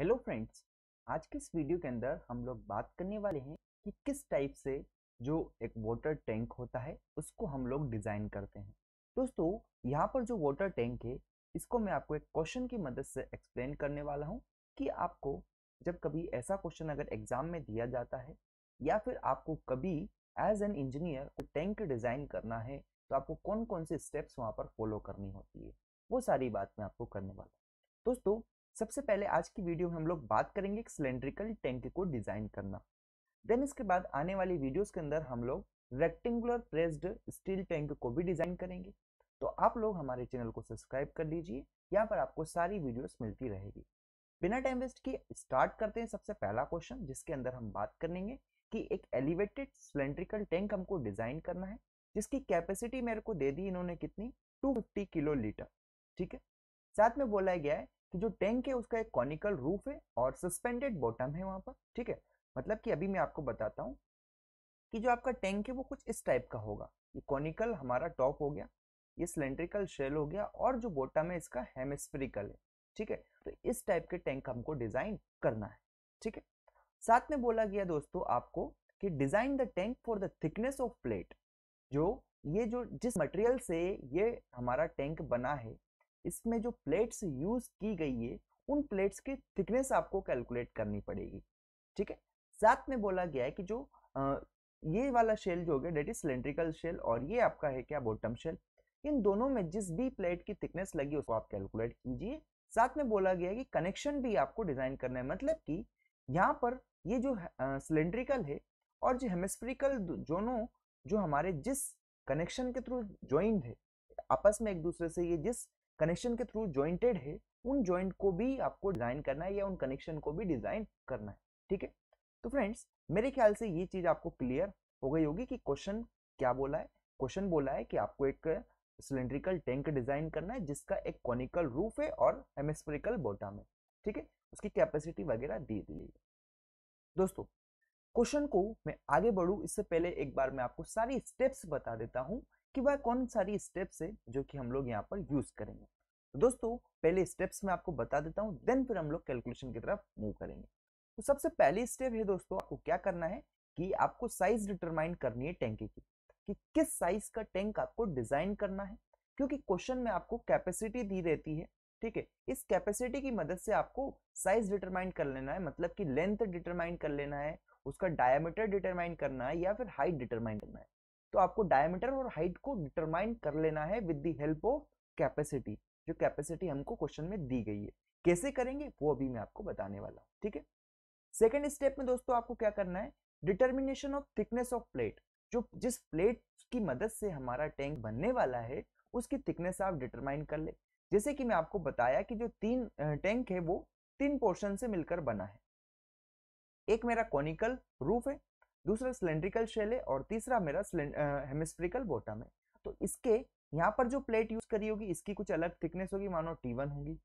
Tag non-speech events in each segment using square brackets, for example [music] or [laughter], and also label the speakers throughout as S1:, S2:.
S1: Hello friends आज के इस वीडियो के अंदर हम लोग बात करने वाले हैं कि किस टाइप से जो एक वाटर टैंक होता है उसको हम लोग डिज़ाइन करते हैं दोस्तों यहाँ पर जो वाटर टैंक है इसको मैं आपको एक क्वेश्चन की मदद से एक्सप्लेन करने वाला हूँ कि आपको जब कभी ऐसा क्वेश्चन अगर एग्जाम में दिया जाता है या फिर आपको कभी as an engineer tank design करना है तो आपको कौन कौन से स्टेप्स वहाँ पर फॉलो करनी होती है वो सारी बात मैं आपको करने वाला हूँ दोस्तों सबसे पहले आज की वीडियो में हम लोग बात करेंगे एक सिलेंड्रिकल टैंक को डिज़ाइन करना देन इसके बाद आने वाली वीडियोस के अंदर हम लोग रेक्टेंगुलर प्रेस्ड स्टील टैंक को भी डिज़ाइन करेंगे तो आप लोग हमारे चैनल को सब्सक्राइब कर लीजिए यहाँ पर आपको सारी वीडियोस मिलती रहेगी बिना टाइम वेस्ट किए स्टार्ट करते हैं सबसे पहला क्वेश्चन जिसके अंदर हम बात करेंगे कि एक एलिवेटेड सिलेंड्रिकल टैंक हमको डिज़ाइन करना है जिसकी कैपेसिटी मेरे को दे दी इन्होंने कितनी 250 किलो लीटर ठीक है साथ में बोला गया है कि जो टैंक है उसका एक कॉनिकल रूफ है और सस्पेंडेड बॉटम है वहां पर ठीक है मतलब कि अभी मैं आपको बताता हूँ कि जो आपका टैंक है वो कुछ इस टाइप का होगा ये कॉनिकल हमारा टॉप हो गया ये सिलेंड्रिकल शेल हो गया और जो बॉटम है इसका हेमस्फेरिकल है ठीक है तो इस टाइप के टैंक हमको डिजाइन करना है ठीक है साथ में बोला गया दोस्तों आपको कि design the tank for the thickness of plate जो ये जो जिस मटेरियल से ये हमारा टैंक बना है इसमें जो प्लेट्स यूज की गई है उन प्लेट्स की थिकनेस आपको कैलकुलेट करनी पड़ेगी ठीक है साथ में बोला गया है कि जो आ, ये वाला शेल जो हो गया डेट इज सिलेंड्रिकल शेल और ये आपका है क्या बॉटम शेल इन दोनों में जिस भी प्लेट की थिकनेस लगी उसको आप कैलकुलेट कीजिए साथ में बोला गया है कि कनेक्शन भी आपको डिजाइन करना है मतलब कि यहाँ पर ये जो सिलेंड्रिकल है और जो हेमस्फेरिकल दोनों जो हमारे जिस कनेक्शन के थ्रू ज्वाइंट है आपस में एक दूसरे से ये जिस कनेक्शन के थ्रू ज्वाइंटेड है उन ज्वाइंट को भी आपको डिजाइन करना है या उन कनेक्शन को भी डिजाइन करना है ठीक है तो फ्रेंड्स मेरे ख्याल से ये चीज आपको क्लियर हो गई होगी कि क्वेश्चन क्या बोला है क्वेश्चन बोला है कि आपको एक सिलेंड्रिकल टैंक डिजाइन करना है जिसका एक कॉनिकल रूफ है और हेमेस्फेरिकल बॉटम है ठीक है उसकी कैपेसिटी वगैरह दी दी गई दोस्तों क्वेश्चन को मैं आगे बढ़ूं इससे पहले एक बार मैं आपको सारी स्टेप्स बता देता हूं कि वह कौन सारी स्टेप्स है जो कि हम लोग यहाँ पर यूज करेंगे तो दोस्तों पहले स्टेप्स में आपको बता देता हूँ देन फिर हम लोग कैलकुलेशन की तरफ मूव करेंगे तो सबसे पहली स्टेप है दोस्तों आपको क्या करना है कि आपको साइज डिटरमाइन करनी है टैंकी की कि किस साइज का टैंक आपको डिजाइन करना है क्योंकि क्वेश्चन में आपको कैपेसिटी दी रहती है ठीक है इस कैपेसिटी की मदद से आपको साइज डिटरमाइन कर लेना है मतलब कि लेंथ डिटरमाइन कर लेना है उसका डायमीटर डिटरमाइन करना है या फिर हाइट डिटरमाइन करना है तो आपको डायमीटर और हाइट को डिटरमाइन कर लेना है with the help of capacity जो कैपेसिटी हमको क्वेश्चन में दी गई है कैसे करेंगे वो अभी मैं आपको बताने वाला हूँ ठीक है सेकेंड स्टेप में दोस्तों आपको क्या करना है determination of thickness of plate जो जिस प्लेट की मदद से हमारा टैंक बनने वाला है उसकी थिकनेस आप डिटरमाइन कर ले जैसे कि मैं आपको बताया कि जो तीन टैंक है वो तीन पोर्शन से मिलकर बना है एक मेरा कॉनिकल रूफ है दूसरा सिलेंड्रिकल शेल है और तीसरा मेरा हेमिस्फ्रिकल बोटम है तो इसके यहाँ पर जो प्लेट यूज करी होगी इसकी कुछ अलग थिकनेस होगी मानो टी वन होगी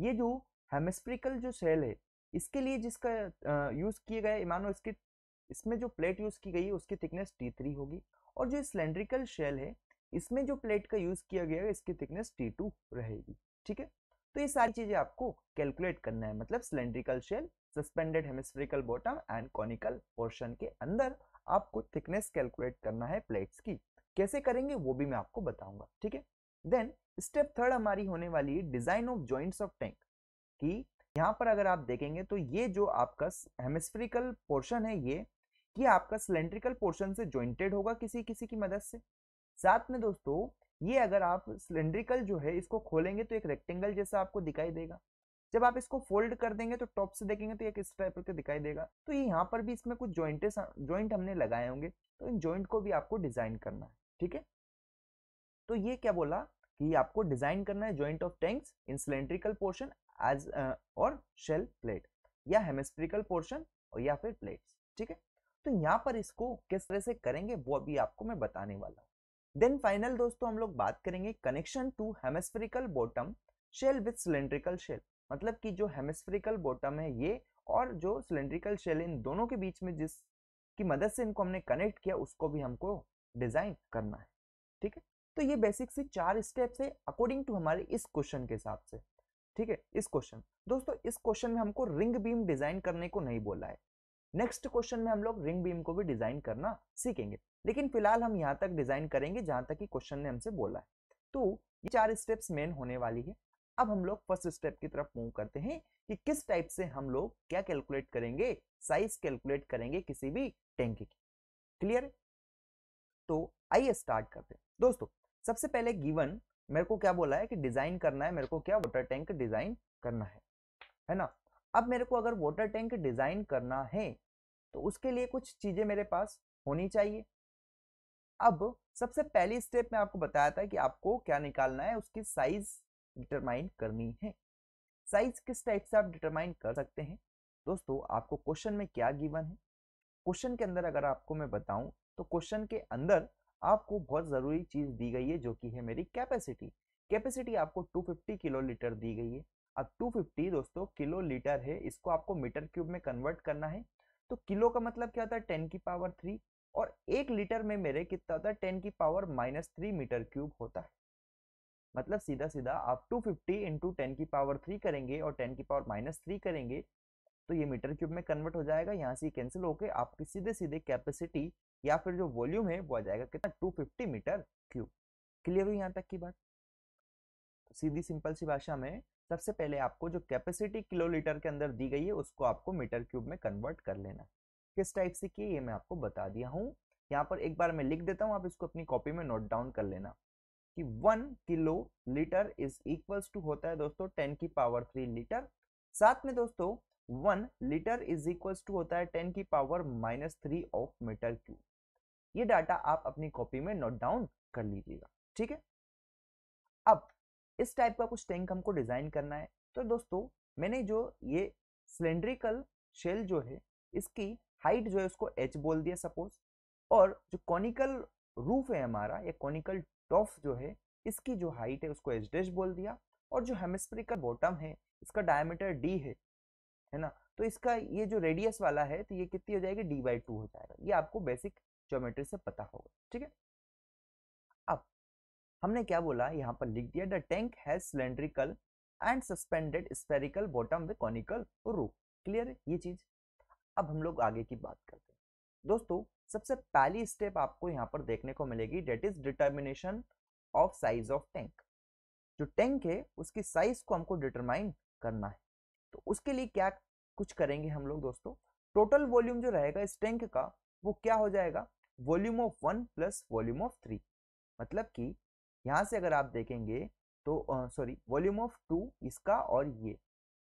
S1: ये जो हेमिस्फ्रिकल जो शेल है इसके लिए जिसका यूज किए गए मानो इसकी इसमें जो प्लेट यूज की गई है उसकी थिकनेस टी थ्री होगी और जो सिलेंड्रिकल शेल है इसमें जो प्लेट का यूज किया गया है इसकी थिकनेस टी टू रहेगी ठीक है तो ये सारी चीजें आपको कैलकुलेट करना है मतलब cylindrical shell suspended hemispherical bottom and conical portion के अंदर आपको थिकनेस कैलकुलेट करना है प्लेट्स की कैसे करेंगे वो भी मैं आपको बताऊंगा ठीक है देन स्टेप थर्ड हमारी होने वाली design of joints of tank कि यहाँ पर अगर आप देखेंगे तो ये जो आपका हेमिस्फेरिकल पोर्शन है ये कि आपका सिलेंड्रिकल पोर्शन से ज्वाइंटेड होगा किसी किसी की मदद से साथ में दोस्तों ये अगर आप सिलेंड्रिकल जो है इसको खोलेंगे तो एक रेक्टेंगल जैसा आपको दिखाई देगा जब आप इसको फोल्ड कर देंगे तो टॉप से देखेंगे तो एक इस टाइप के दिखाई देगा तो ये यहाँ पर भी इसमें कुछ ज्वाइंटे ज्वाइंट हमने लगाए होंगे तो इन ज्वाइंट को भी आपको डिजाइन करना है ठीक है तो ये क्या बोला कि आपको डिजाइन करना है joint of tanks in cylindrical portion edge और शेल प्लेट या हेमेस्ट्रिकल पोर्शन और या फिर प्लेट ठीक है तो यहाँ पर इसको किस तरह से करेंगे वो अभी आपको मैं बताने वाला हूँ देन फाइनल दोस्तों हम लोग बात करेंगे connection to hemispherical bottom shell with cylindrical shell मतलब कि जो हेमस्फेरिकल बॉटम है ये और जो सिलेंड्रिकल शेल इन दोनों के बीच में जिस की मदद से इनको हमने कनेक्ट किया उसको भी हमको डिजाइन करना है ठीक है तो ये बेसिक से चार स्टेप्स है अकॉर्डिंग टू हमारे इस क्वेश्चन के हिसाब से ठीक है इस क्वेश्चन दोस्तों इस क्वेश्चन में हमको रिंग बीम डिजाइन करने को नहीं बोला है नेक्स्ट क्वेश्चन में हम लोग रिंग बीम को भी डिजाइन करना सीखेंगे लेकिन फिलहाल हम यहाँ तक डिज़ाइन करेंगे जहाँ तक कि क्वेश्चन ने हमसे बोला है तो ये चार स्टेप्स मेन होने वाली है अब हम लोग फर्स्ट स्टेप की तरफ मूव करते हैं कि किस टाइप से हम लोग क्या कैलकुलेट करेंगे साइज कैलकुलेट करेंगे किसी भी टैंक की क्लियर तो आइए स्टार्ट करते हैं दोस्तों सबसे पहले गिवन मेरे को क्या बोला है कि डिजाइन करना है मेरे को क्या वाटर टैंक डिजाइन करना है है ना अब मेरे को अगर वाटर टैंक डिजाइन करना है तो उसके लिए कुछ चीजें मेरे पास होनी चाहिए अब सबसे पहले स्टेप में आपको बताया था कि आपको क्या निकालना है उसकी साइज डिटरमाइन करनी है साइज किस टाइप से आप डिटरमाइन कर सकते हैं दोस्तों आपको क्वेश्चन में क्या गिवन है क्वेश्चन के अंदर अगर आपको मैं बताऊं तो क्वेश्चन के अंदर आपको बहुत ज़रूरी चीज़ दी गई है जो कि है मेरी कैपेसिटी कैपेसिटी आपको 250 किलो लीटर दी गई है अब 250 दोस्तों किलो लीटर है इसको आपको मीटर क्यूब में कन्वर्ट करना है तो किलो का मतलब क्या होता है 10 की पावर थ्री और एक लीटर में मेरे कितना होता है टेन की power minus three metre cube होता है मतलब सीधा सीधा आप टू फिफ्टी इंटू टेन की पावर थ्री करेंगे और टेन की पावर माइनस थ्री करेंगे तो ये मीटर क्यूब में कन्वर्ट हो जाएगा यहाँ से कैंसिल होकर आपकी सीधे सीधे कैपेसिटी या फिर जो वॉल्यूम है वो आ जाएगा कितना two fifty metre cube clear हुई यहाँ तक की बात तो सीधी सिंपल सी भाषा में सबसे पहले आपको जो कैपेसिटी किलो लीटर के अंदर दी गई है उसको आपको मीटर क्यूब में कन्वर्ट कर लेना है किस टाइप से किए ये मैं आपको बता दिया हूँ यहाँ पर एक बार मैं लिख देता हूँ आप इसको अपनी कॉपी में नोट डाउन कर लेना कि one kilo litre is equals to होता है दोस्तों टेन की पावर थ्री लीटर साथ में दोस्तों one litre is equals to होता है टेन की power minus three of metre cube ये डाटा आप अपनी कॉपी में नोट डाउन कर लीजिएगा ठीक है अब इस टाइप का कुछ टैंक हमको डिजाइन करना है तो दोस्तों मैंने जो ये सिलेंड्रिकल शेल जो है इसकी हाइट जो है उसको एच बोल दिया सपोज और जो कॉनिकल रूफ है हमारा या कॉनिकल टॉफ जो है इसकी जो हाइट है उसको एच डैश बोल दिया और जो हेमिस्फेरिकल बॉटम है इसका डायमीटर डी है है ना तो इसका ये जो रेडियस वाला है तो ये कितनी हो जाएगी डी बाई टू हो जाएगा ये आपको बेसिक ज्योमेट्री से पता होगा ठीक है अब हमने क्या बोला यहाँ पर लिख दिया the tank has cylindrical and suspended spherical bottom with conical roof clear है ये चीज अब हम लोग आगे की बात करते हैं दोस्तों सबसे पहली स्टेप आपको यहाँ पर देखने को मिलेगी that is determination of size of tank जो टैंक है उसकी साइज को हमको डिटरमाइन करना है तो उसके लिए क्या कुछ करेंगे हम लोग दोस्तों टोटल वॉल्यूम जो रहेगा इस टैंक का वो क्या हो जाएगा volume of one plus volume of three मतलब कि यहाँ से अगर आप देखेंगे तो सॉरी वॉल्यूम ऑफ टू इसका और ये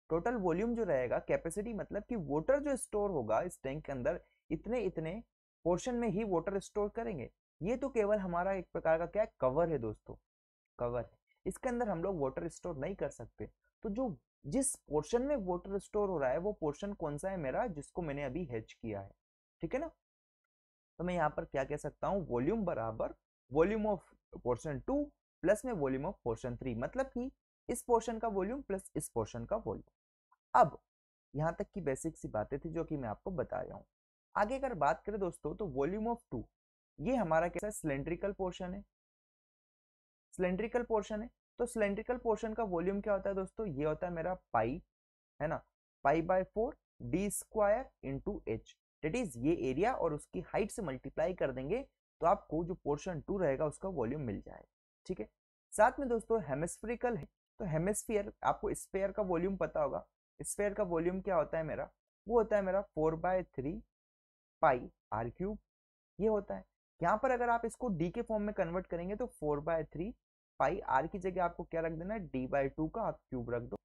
S1: टोटल वॉल्यूम जो रहेगा कैपेसिटी मतलब कि वाटर जो स्टोर होगा इस टैंक के अंदर इतने इतने पोर्शन में ही वाटर स्टोर करेंगे ये तो केवल हमारा एक प्रकार का क्या कवर है दोस्तों कवर है इसके अंदर हम लोग वाटर स्टोर नहीं कर सकते तो जो जिस पोर्शन में वाटर स्टोर हो रहा है वो पोर्शन कौन सा है मेरा जिसको मैंने अभी हैच किया है ठीक है ना तो मैं यहाँ पर क्या कह सकता हूँ वॉल्यूम बराबर volume of portion two plus में वॉल्यूम ऑफ पोर्शन थ्री मतलब कि इस पोर्शन का वॉल्यूम प्लस इस पोर्शन का वॉल्यूम अब यहाँ तक की बेसिक सी बातें थी जो कि मैं आपको बता रहा हूँ आगे अगर बात करें दोस्तों तो वॉल्यूम ऑफ टू ये हमारा कैसा सिलेंड्रिकल पोर्शन है सिलेंड्रिकल पोर्शन है तो सिलेंड्रिकल पोर्शन का वॉल्यूम क्या होता है दोस्तों ये होता है मेरा पाई है ना pi by four D square into H that is ये एरिया और उसकी हाइट से मल्टीप्लाई कर देंगे तो आपको जो पोर्शन टू रहेगा उसका वॉल्यूम मिल जाएगा ठीक है साथ में दोस्तों हेमेस्फेरिकल है तो हेमेस्फीयर आपको स्पेयर का वॉल्यूम पता होगा स्फेयर का वॉल्यूम क्या होता है मेरा वो होता है मेरा four by three pi R cube ये होता है यहाँ पर अगर आप इसको डी के फॉर्म में कन्वर्ट करेंगे तो four by three pi R की जगह आपको क्या रख देना है डी बाई टू का आप क्यूब रख दो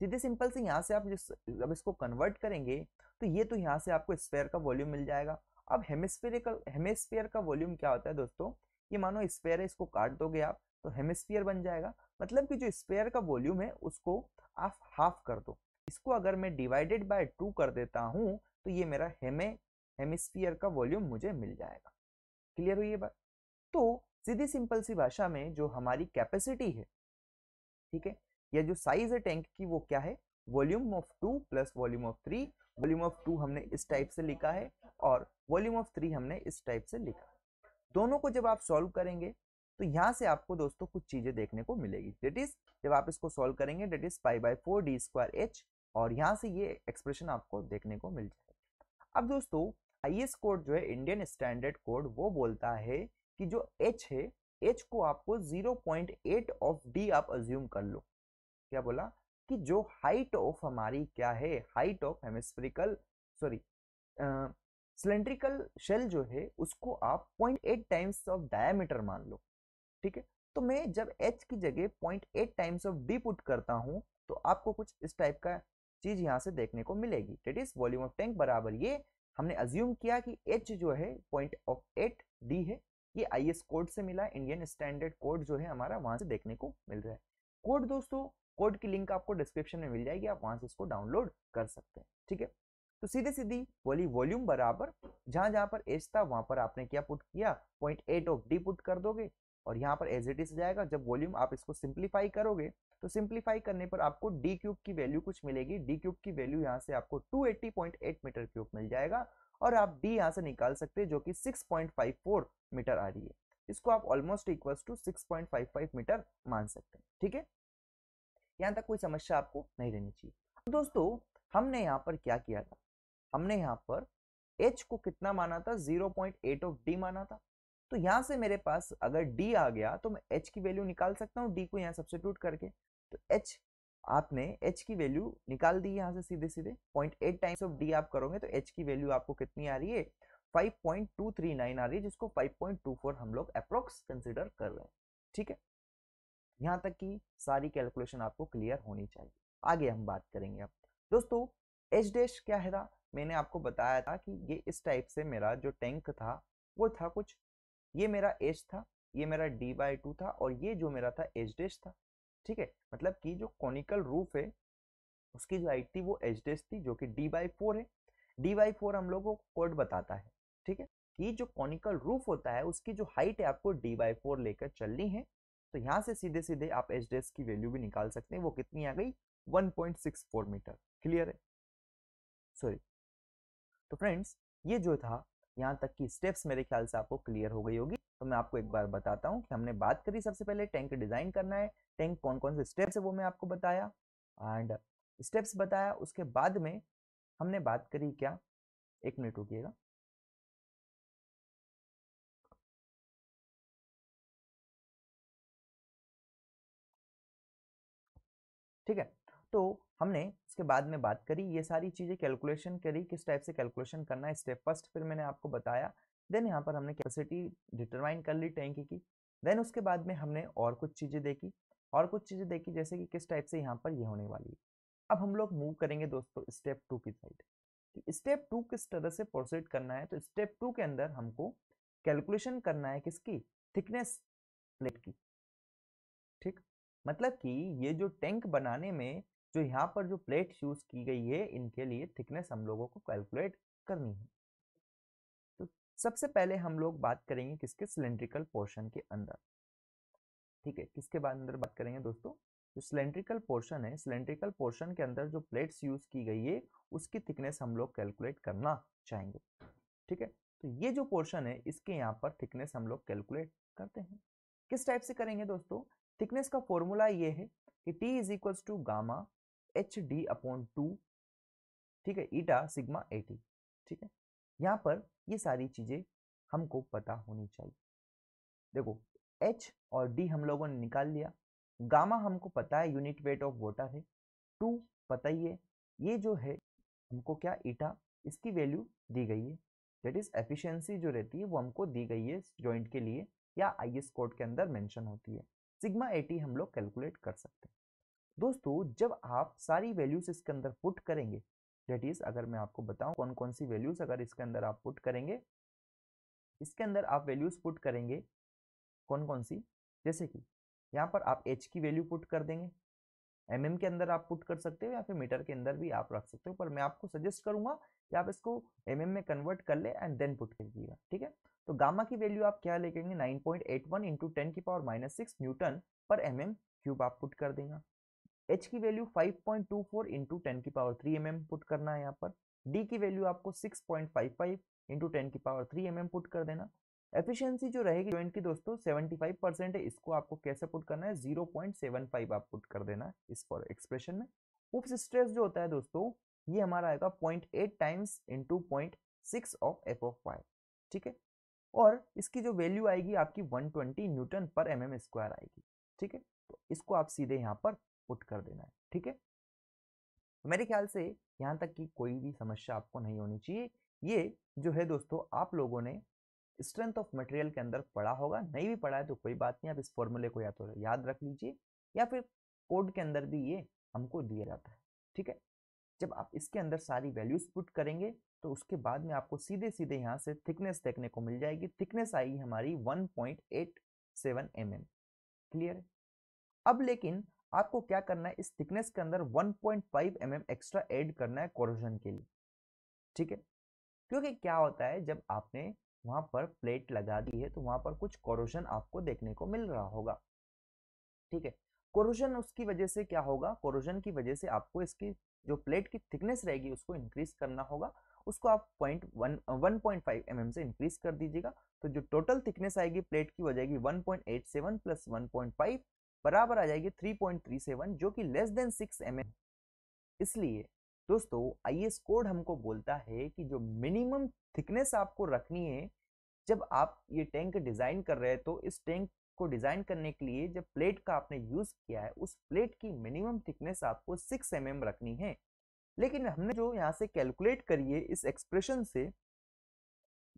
S1: सीधे सिंपल से यहाँ से आप जिस अब इसको कन्वर्ट करेंगे तो ये तो यहाँ से आपको स्पेयर का वॉल्यूम मिल जाएगा अब हेमिस्फेरिकल हेमिस्फेयर का वॉल्यूम क्या होता है दोस्तों ये मानो स्पेयर है इसको काट दोगे आप तो हेमिस्फीयर बन जाएगा मतलब कि जो स्पेयर का वॉल्यूम है उसको आप हाफ कर दो इसको अगर मैं डिवाइडेड बाय टू कर देता हूँ तो ये मेरा हेमे हेमिस्फीयर का वॉल्यूम मुझे मिल जाएगा क्लियर हुई ये बात तो सीधी सिंपल सी भाषा में जो हमारी कैपेसिटी है ठीक है या जो साइज है टैंक की वो क्या है volume of two plus volume of three volume of two हमने इस टाइप से लिखा है और वॉल्यूम ऑफ थ्री हमने इस टाइप से लिखा है दोनों को जब आप सॉल्व करेंगे तो यहाँ से आपको दोस्तों कुछ चीज़ें देखने को मिलेगी दैट इज जब आप इसको सॉल्व करेंगे that is pi by four D square H और यहाँ से ये एक्सप्रेशन आपको देखने को मिल जाएगा अब दोस्तों आई कोड जो है इंडियन स्टैंडर्ड कोड वो बोलता है कि जो एच है एच को आपको zero point eight of D आप अज्यूम कर लो क्या बोला कि जो हाइट ऑफ हमारी क्या है height of hemispherical sorry cylindrical shell जो है उसको आप point eight times of diameter मान लो ठीक है तो मैं जब एच की जगह point eight times of D put करता हूँ तो आपको कुछ इस टाइप का चीज़ यहाँ से देखने को मिलेगी that is volume of tank बराबर ये हमने अज्यूम किया कि एच जो है पॉइंट ऑफ एट डी है ये आई कोड से मिला इंडियन स्टैंडर्ड कोड जो है हमारा वहाँ से देखने को मिल रहा है कोड दोस्तों कोड की लिंक आपको डिस्क्रिप्शन में मिल जाएगी आप वहाँ से इसको डाउनलोड कर सकते हैं ठीक है तो सीधे सीधी बोली वॉल्यूम बराबर जहां जहां पर एच था वहां पर आपने क्या पुट किया point eight of D put कर दोगे और यहाँ पर एज इट इज जाएगा जब वॉल्यूम आप इसको सिंप्लीफाई करोगे तो सिंप्लीफाई करने पर आपको डी क्यूब की वैल्यू कुछ मिलेगी डी क्यूब की वैल्यू यहाँ से आपको 280.8 मीटर क्यूब मिल जाएगा और आप डी यहाँ से निकाल सकते हैं जो कि 6.54 मीटर आ रही है इसको आप ऑलमोस्ट इक्वल टू 6.55 मीटर मान सकते हैं ठीक है यहाँ तक कोई समस्या आपको नहीं रहनी चाहिए दोस्तों हमने यहाँ पर क्या किया था हमने यहाँ पर एच को कितना माना था एट ऑफ डी माना था तो यहाँ से मेरे पास अगर d आ गया तो मैं h की वैल्यू निकाल सकता हूँ d को यहाँ सब्सिट्यूट करके तो h आपने h की वैल्यू निकाल दी यहाँ से सीधे सीधे point eight times of d आप करोगे तो h की वैल्यू आपको कितनी आ रही है 5.239 आ रही है जिसको 5.24 हम लोग अप्रोक्स कंसिडर कर रहे हैं ठीक है यहाँ तक की सारी कैलकुलेशन आपको क्लियर होनी चाहिए आगे हम बात करेंगे अब दोस्तों एच डैश क्या है था मैंने आपको बताया था कि ये इस टाइप से मेरा जो टैंक था वो था कुछ ये मेरा एच था ये मेरा डी बाई टू था और ये जो मेरा था एच डेस था ठीक है मतलब कि जो कॉनिकल रूफ है उसकी जो हाइट थी वो एच डेस थी जो कि डी बाई फोर है डी बाई फोर हम लोग को कोड बताता है ठीक है कि जो कॉनिकल रूफ होता है उसकी जो हाइट है आपको डी बाई फोर लेकर चलनी है तो यहाँ से सीधे सीधे आप एच डेस की वैल्यू भी निकाल सकते हैं वो कितनी आ गई फोर मीटर क्लियर है सॉरी तो फ्रेंड्स ये जो था यहाँ तक की स्टेप्स मेरे ख्याल से आपको क्लियर हो गई होगी तो मैं आपको एक बार बताता हूँ कि हमने बात करी सबसे पहले टैंक डिज़ाइन करना है टैंक कौन कौन से स्टेप्स है वो मैं आपको बताया एंड स्टेप्स बताया उसके बाद में हमने बात करी क्या एक मिनट रुकिएगा ठीक है तो हमने इसके बाद में बात करी ये सारी चीज़ें कैलकुलेशन करी किस टाइप से कैलकुलेशन करना है स्टेप फर्स्ट फिर मैंने आपको बताया देन यहाँ पर हमने कैपेसिटी डिटरमाइन कर ली टैंक की देन उसके बाद में हमने और कुछ चीज़ें देखी और कुछ चीज़ें देखी जैसे कि किस टाइप से यहाँ पर ये होने वाली है अब हम लोग मूव करेंगे दोस्तों स्टेप टू की साइड कि स्टेप टू किस तरह से प्रोसीड करना है तो स्टेप टू के अंदर हमको कैलकुलेशन करना है किसकी थिकनेस प्लेट की ठीक मतलब कि ये जो टैंक बनाने में जो तो यहाँ पर जो प्लेट यूज की गई है इनके लिए थिकनेस हम लोगों को कैलकुलेट करनी है तो सबसे पहले हम लोग बात करेंगे किसके सिलेंड्रिकल पोर्शन के अंदर ठीक है किसके बाद अंदर बात करेंगे दोस्तों जो सिलेंड्रिकल पोर्शन है सिलेंड्रिकल पोर्शन के अंदर जो प्लेट्स यूज की गई है उसकी थिकनेस हम लोग कैलकुलेट करना चाहेंगे ठीक है तो ये जो पोर्शन है इसके यहाँ पर थिकनेस हम लोग कैलकुलेट करते हैं किस टाइप से करेंगे दोस्तों थिकनेस का फॉर्मूला ये है कि T is equals to gamma H D upon two ठीक है ईटा सिग्मा एटी ठीक है यहाँ पर ये सारी चीज़ें हमको पता होनी चाहिए देखो एच और डी हम लोगों ने निकाल लिया गामा हमको पता है यूनिट वेट ऑफ वाटर है टू पता ही है ये जो है हमको क्या ईटा इसकी वैल्यू दी गई है दैट इज एफिशिएंसी जो रहती है वो हमको दी गई है जॉइंट के लिए या आई एस कोड के अंदर मेंशन होती है सिग्मा एटी हम लोग कैलकुलेट कर सकते हैं दोस्तों जब आप सारी वैल्यूज इसके अंदर पुट करेंगे डेट इज अगर मैं आपको बताऊं कौन कौन सी वैल्यूज अगर इसके अंदर आप पुट करेंगे इसके अंदर आप वैल्यूज पुट करेंगे कौन कौन सी जैसे कि यहाँ पर आप एच की वैल्यू पुट कर देंगे एम mm के अंदर आप पुट कर सकते हो या फिर मीटर के अंदर भी आप रख सकते हो पर मैं आपको सजेस्ट करूंगा कि आप इसको एम mm में कन्वर्ट कर ले एंड देन पुट कीजिएगा ठीक है तो गामा की वैल्यू आप क्या लेकेंगे nine point eight one into ten की पावर माइनस सिक्स न्यूटन पर एम mm क्यूब आप पुट कर देगा एच की value 5.24 point two four into ten की power three M M put करना है यहाँ पर डी की वैल्यू आपको 6.55 point five five into ten की power three M M put कर देना एफिशिएंसी जो रहेगी ज्वाइंट की दोस्तों 75 परसेंट है इसको आपको कैसे पुट करना है 0.75 आप पुट कर देना इस फॉर एक्सप्रेशन में उप्स स्ट्रेस जो होता है दोस्तों ये हमारा आएगा point eight times into point six of F of Y ठीक है और इसकी जो वैल्यू आएगी आपकी 120 न्यूटन पर एम एम स्क्वायर आएगी ठीक है तो इसको आप सीधे यहाँ पर पुट कर देना है ठीक है तो मेरे ख्याल से यहाँ तक की कोई भी समस्या आपको नहीं होनी चाहिए ये जो है दोस्तों आप लोगों ने स्ट्रेंथ ऑफ मटेरियल के अंदर पढ़ा होगा नहीं भी पढ़ा है तो कोई बात नहीं आप इस फॉर्मूले को या तो याद रख लीजिए या फिर कोड के अंदर भी ये हमको दिया जाता है ठीक है जब आप इसके अंदर सारी वैल्यूज पुट करेंगे तो उसके बाद में आपको सीधे सीधे यहाँ से थिकनेस देखने को मिल जाएगी थिकनेस आएगी हमारी वन पॉइंट mm क्लियर अब लेकिन आपको क्या करना है इस थिकनेस के अंदर 1.5 पॉइंट mm एक्स्ट्रा ऐड करना है कोरोजन के लिए ठीक है क्योंकि क्या होता है जब आपने वहां पर प्लेट लगा दी है तो वहां पर कुछ कोरोजन आपको देखने को मिल रहा होगा ठीक है कोरोजन उसकी वजह से क्या होगा कोरोजन की वजह से आपको इसकी जो प्लेट की थिकनेस रहेगी उसको इंक्रीज करना होगा उसको आप point one one point five M से इंक्रीज कर दीजिएगा तो जो टोटल थिकनेस आएगी प्लेट की हो जाएगी one point eight seven plus one point five बराबर आ जाएगी 3.37 जो कि लेस देन 6 एम इसलिए दोस्तों आई एस कोड हमको बोलता है कि जो मिनिमम थिकनेस आपको रखनी है जब आप ये टैंक डिज़ाइन कर रहे हैं तो इस टैंक को डिज़ाइन करने के लिए जब प्लेट का आपने यूज़ किया है उस प्लेट की मिनिमम थिकनेस आपको 6 एम mm रखनी है लेकिन हमने जो यहाँ से कैलकुलेट करिए इस एक्सप्रेशन से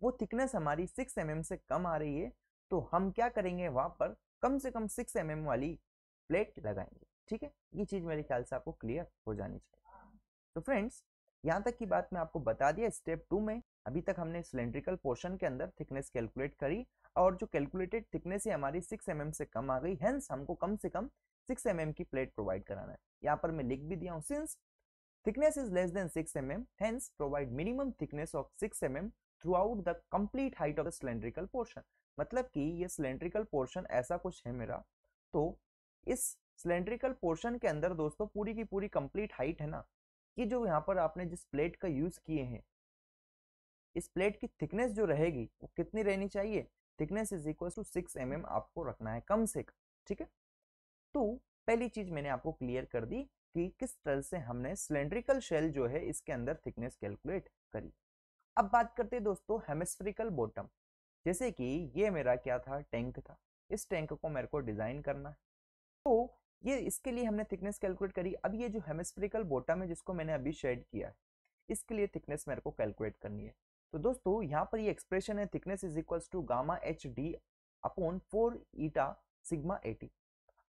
S1: वो थिकनेस हमारी 6 एम mm से कम आ रही है तो हम क्या करेंगे वहाँ पर कम से कम सिक्स एम mm वाली प्लेट लगाएंगे ठीक है ये चीज़ मेरे ख्याल से आपको क्लियर हो जानी चाहिए तो फ्रेंड्स यहाँ तक की बात मैं आपको बता दिया स्टेप टू में अभी तक हमने सिलेंड्रिकल पोर्शन के अंदर थिकनेस कैलकुलेट करी और जो कैलकुलेटेड थिकनेस है हमारी सिक्स एम mm से कम आ गई हैंस हमको कम से कम सिक्स एम mm की प्लेट प्रोवाइड कराना है यहाँ पर मैं लिख भी दिया हूँ since thickness is less than six M M hence provide minimum thickness of six M M throughout the complete height of the cylindrical portion मतलब कि ये सिलेंड्रिकल पोर्शन ऐसा कुछ है मेरा तो इस सिलेंड्रिकल पोर्शन के अंदर दोस्तों पूरी की पूरी कंप्लीट हाइट है ना कि जो यहाँ पर आपने जिस प्लेट का यूज़ किए हैं इस प्लेट की थिकनेस जो रहेगी वो कितनी रहनी चाहिए thickness is equal to six M M आपको रखना है कम से कम ठीक है तो पहली चीज मैंने आपको क्लियर कर दी कि किस तरह से हमने सिलेंड्रिकल शेल जो है इसके अंदर थिकनेस कैलकुलेट करी अब बात करते हैं दोस्तों हेमिस्फेरिकल बॉटम जैसे कि ये मेरा क्या था टैंक था इस टैंक को मेरे को डिज़ाइन करना है तो ये इसके लिए हमने थिकनेस कैलकुलेट करी अब ये जो हेमस्प्रिकल बोटम है जिसको मैंने अभी शेड किया है इसके लिए थिकनेस मेरे को कैलकुलेट करनी है तो दोस्तों यहाँ पर ये एक्सप्रेशन है thickness is equals to gamma H D upon four eta sigma AT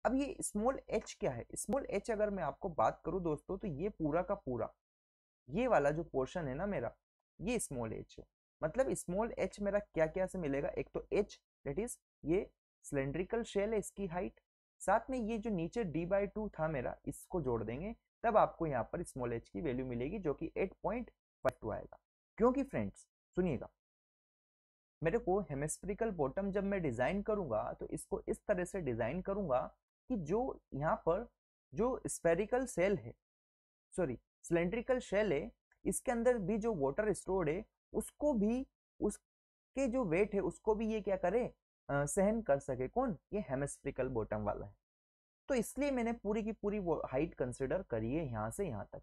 S1: अब ये स्मॉल एच क्या है स्मॉल एच अगर मैं आपको बात करूँ दोस्तों तो ये पूरा का पूरा ये वाला जो पोर्शन है ना मेरा ये स्मॉल एच है मतलब स्मॉल एच मेरा क्या क्या से मिलेगा एक तो एच डेट इज ये सिलेंड्रिकल शेल है इसकी हाइट साथ में ये जो नीचे डी बाई टू था मेरा इसको जोड़ देंगे तब आपको यहाँ पर स्मॉल एच की वैल्यू मिलेगी जो कि एट पॉइंट टू आएगा क्योंकि फ्रेंड्स सुनिएगा मेरे को हेमेस्प्रिकल बॉटम जब मैं डिज़ाइन करूंगा तो इसको इस तरह से डिज़ाइन करूंगा कि जो यहाँ पर जो स्पेरिकल सेल है सॉरी सिलेंड्रिकल शेल है इसके अंदर भी जो वाटर स्टोर्ड है उसको भी उसके जो वेट है उसको भी ये क्या करे आ, सहन कर सके कौन ये हेमेस्फ्रिकल बॉटम वाला है तो इसलिए मैंने पूरी की पूरी हाइट कंसिडर करी है यहाँ से यहाँ तक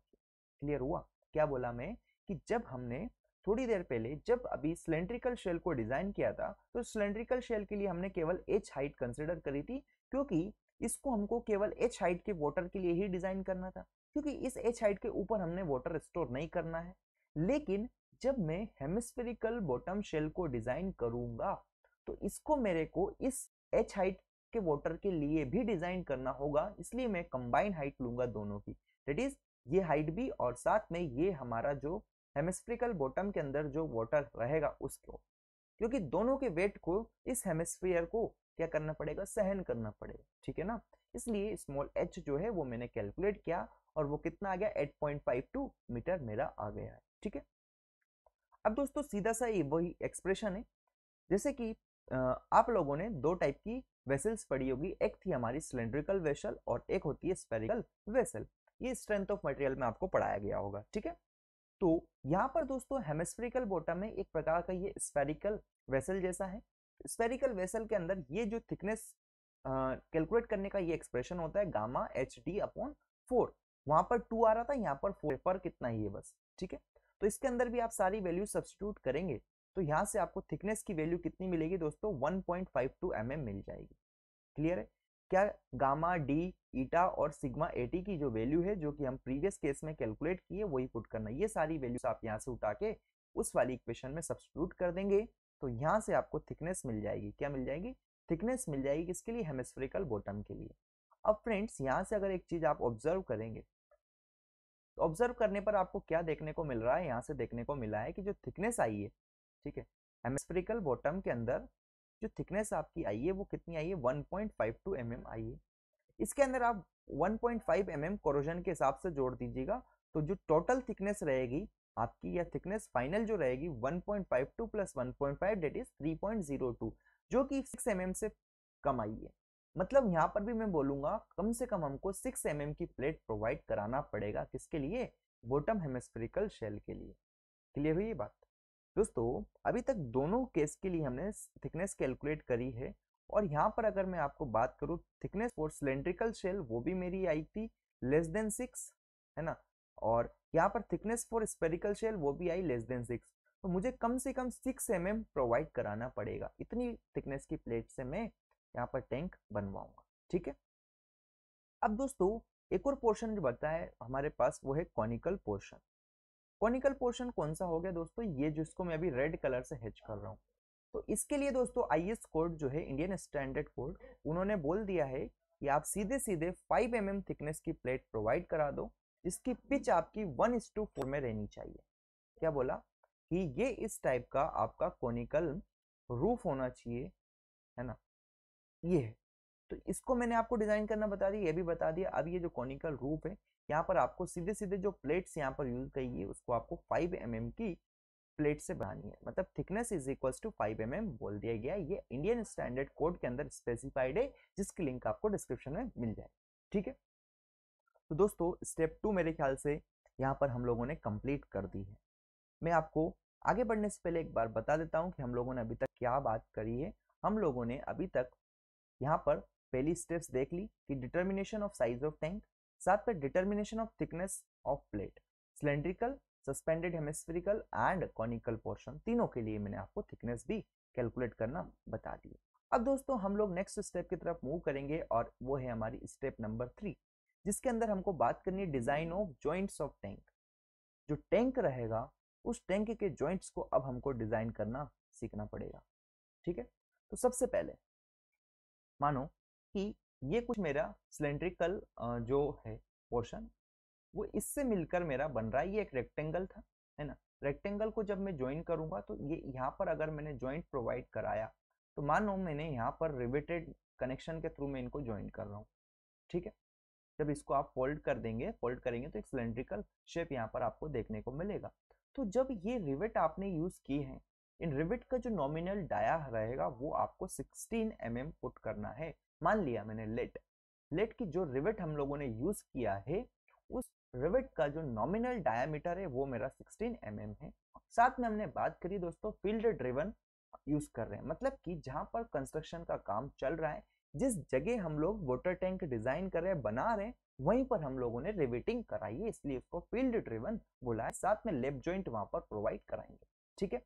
S1: क्लियर हुआ क्या बोला मैं कि जब हमने थोड़ी देर पहले जब अभी सिलेंड्रिकल शेल को डिजाइन किया था तो सिलेंड्रिकल शेल के लिए हमने केवल एच हाइट कंसिडर करी थी क्योंकि इसको हमको केवल एच हाइट के वाटर के लिए ही डिजाइन करना था क्योंकि इस एच हाइट के ऊपर हमने वाटर स्टोर नहीं करना है लेकिन जब मैं हेमिस्फेरिकल बॉटम शेल को डिजाइन करूंगा तो इसको मेरे को इस एच हाइट के वाटर के लिए भी डिजाइन करना होगा इसलिए मैं कंबाइन हाइट लूंगा दोनों की दैट इज ये हाइट भी और साथ में ये हमारा जो हेमिस्फेरिकल बॉटम के अंदर जो वाटर रहेगा उसको क्योंकि दोनों के वेट को इस हेमिस्फीयर को क्या करना पड़ेगा सहन करना पड़ेगा ठीक है ना इसलिए स्मॉल एच जो है वो मैंने कैलकुलेट किया और वो कितना आ गया 8.52 मीटर मेरा आ गया है ठीक है अब दोस्तों सीधा सा ये वही एक्सप्रेशन है जैसे कि आप लोगों ने दो टाइप की वेसल्स पढ़ी होगी एक थी हमारी सिलेंड्रिकल वेसल और एक होती है स्पेरिकल वेसल ये स्ट्रेंथ ऑफ मटेरियल में आपको पढ़ाया गया होगा ठीक है तो यहाँ पर दोस्तों हेमस्फेरिकल बोटम में एक प्रकार का ये स्पेरिकल वेसल जैसा है स्पेरिकल वेसल के अंदर ये जो थिकनेस कैलकुलेट करने का ये एक्सप्रेशन होता है gamma H D upon four वहां पर टू आ रहा था यहाँ पर फोर पर कितना ही है बस ठीक है तो इसके अंदर भी आप सारी वैल्यू सब्सिट्यूट करेंगे तो यहाँ से आपको थिकनेस की वैल्यू कितनी मिलेगी दोस्तों one point five two M मिल जाएगी क्लियर है क्या गामा डी ईटा और सिग्मा एटी की जो वैल्यू है जो कि हम प्रीवियस केस में कैलकुलेट किए वही पुट करना ये सारी वैल्यूज आप यहाँ से उठा के उस वाली इक्वेशन में सब्सिट्यूट कर देंगे तो यहाँ से आपको थिकनेस मिल जाएगी क्या मिल जाएगी थिकनेस मिल जाएगी किसके लिए हेमेस्फेरिकल बॉटम के लिए अब फ्रेंड्स यहाँ से अगर एक चीज़ आप ऑब्जर्व करेंगे तो ऑब्जर्व करने पर आपको क्या देखने को मिल रहा है यहाँ से देखने को मिला है कि जो थिकनेस आई है ठीक है हेमेस्फेरिकल बॉटम के अंदर जो थिकनेस आपकी आई है वो कितनी आई है 1.52 पॉइंट mm आई है इसके अंदर आप 1.5 पॉइंट mm कोरोजन के हिसाब से जोड़ दीजिएगा तो जो टोटल थिकनेस रहेगी आपकी या थिकनेस फाइनल जो रहेगी 1.52 point five two plus one point five that is three point zero two जो कि सिक्स एम mm से कम आई है मतलब यहाँ पर भी मैं बोलूंगा कम से कम हमको सिक्स एम mm की प्लेट प्रोवाइड कराना पड़ेगा किसके लिए बोटम हेमस्फेरिकल शेल के लिए क्लियर हुई ये बात दोस्तों अभी तक दोनों केस के लिए हमने थिकनेस कैलकुलेट करी है और यहाँ पर अगर मैं आपको बात करूँ थिकनेस फॉर सिलेंड्रिकल शेल वो भी मेरी आई थी लेस देन सिक्स है ना और यहाँ पर थिकनेस फॉर स्पेरिकल शेल वो भी आई लेस देन सिक्स तो मुझे कम से कम सिक्स एम mm प्रोवाइड कराना पड़ेगा इतनी थिकनेस की प्लेट से मैं यहाँ पर टैंक बनवाऊंगा ठीक है अब दोस्तों एक और पोर्शन जो बचता है हमारे पास वो है कॉनिकल पोर्शन कॉनिकल पोर्शन कौन सा हो गया दोस्तों ये जिसको मैं अभी रेड कलर से हेच कर रहा हूँ तो इसके लिए दोस्तों आई कोड जो है इंडियन स्टैंडर्ड कोड उन्होंने बोल दिया है कि आप सीधे सीधे 5 एम mm थिकनेस की प्लेट प्रोवाइड करा दो जिसकी पिच आपकी वन इस टू फोर में रहनी चाहिए क्या बोला कि ये इस टाइप का आपका कॉनिकल रूफ होना चाहिए है ना ये है तो इसको मैंने आपको डिजाइन करना बता दिया ये भी बता दिया अब ये जो कॉनिकल रूप है यहाँ पर आपको सीधे सीधे जो प्लेट्स यहाँ पर यूज कही है उसको आपको 5 एम mm की प्लेट से बनानी है मतलब thickness is equal to 5 M mm बोल दिया गया ये इंडियन स्टैंडर्ड कोड के अंदर स्पेसिफाइड है जिसकी लिंक आपको डिस्क्रिप्शन में मिल जाए ठीक है तो दोस्तों स्टेप टू मेरे ख्याल से यहाँ पर हम लोगों ने कंप्लीट कर दी है मैं आपको आगे बढ़ने से पहले एक बार बता देता हूँ कि हम लोगों ने अभी तक क्या बात करी है हम लोगों ने अभी तक यहाँ पर पहली स्टेप्स देख ली कि determination of size of tank साथ में determination of thickness of plate cylindrical suspended hemispherical and conical portion तीनों के लिए मैंने आपको थिकनेस भी कैलकुलेट करना बता दिया अब दोस्तों हम लोग नेक्स्ट स्टेप की तरफ मूव करेंगे और वो है हमारी स्टेप नंबर थ्री जिसके अंदर हमको बात करनी है design of joints of tank जो टैंक रहेगा उस टैंक के ज्वाइंट्स को अब हमको डिजाइन करना सीखना पड़ेगा ठीक है तो सबसे पहले मानो कि ये कुछ मेरा सिलेंड्रिकल जो है पोर्शन वो इससे मिलकर मेरा बन रहा है ये एक रेक्टेंगल था है ना रेक्टेंगल को जब मैं ज्वाइन करूंगा तो ये यहाँ पर अगर मैंने ज्वाइंट प्रोवाइड कराया तो मानो मैंने यहाँ पर रिवेटेड कनेक्शन के थ्रू मैं इनको ज्वाइन कर रहा हूँ ठीक है जब इसको आप फोल्ड कर देंगे फोल्ड करेंगे तो एक सिलेंड्रिकल शेप यहाँ पर आपको देखने को मिलेगा तो जब ये रिवेट आपने यूज़ की है इन रिविट का जो नॉमिनल डाया रहेगा वो आपको 16 एम mm पुट करना है मान लिया मैंने लेट लेट की जो रिविट हम लोगों ने यूज किया है उस रिविट का जो नॉमिनल डायामीटर है वो मेरा 16 एम mm है साथ में हमने बात करी दोस्तों फील्ड ड्रिवन यूज कर रहे हैं मतलब कि जहाँ पर कंस्ट्रक्शन का काम चल रहा है जिस जगह हम लोग वाटर टैंक डिजाइन कर रहे हैं बना रहे हैं वहीं पर हम लोगों ने रिवेटिंग कराई है इसलिए उसको फील्ड ड्रिवन बोला है साथ में लेफ्ट ज्वाइंट वहां पर प्रोवाइड कराएंगे ठीक है